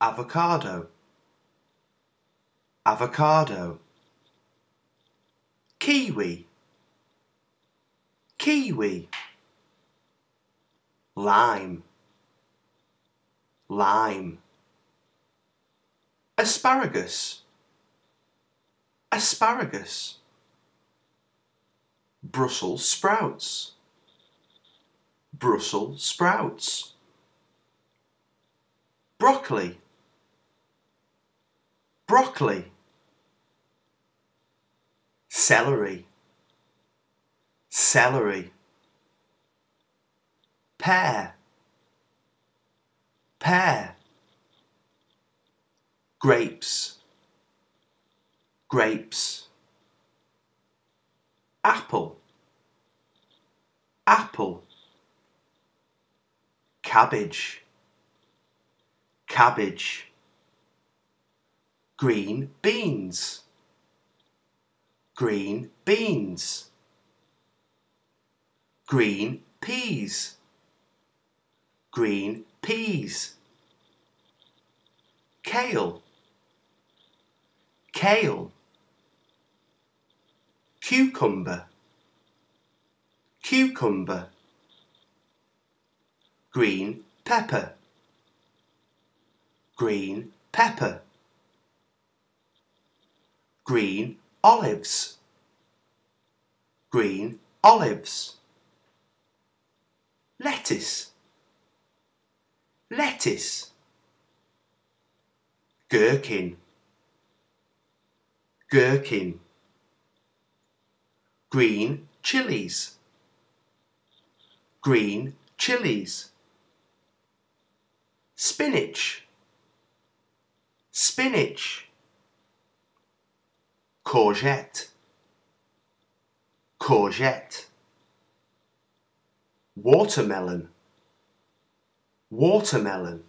avocado avocado kiwi kiwi lime lime asparagus asparagus brussels sprouts brussels sprouts broccoli broccoli, celery, celery, pear, pear, grapes, grapes, apple, apple, cabbage, cabbage green beans, green beans, green peas, green peas, kale, kale, cucumber, cucumber, green pepper, green pepper green olives, green olives. Lettuce, lettuce. Gherkin, gherkin. Green chilies, green chilies. Spinach, spinach courgette, courgette. Watermelon, watermelon.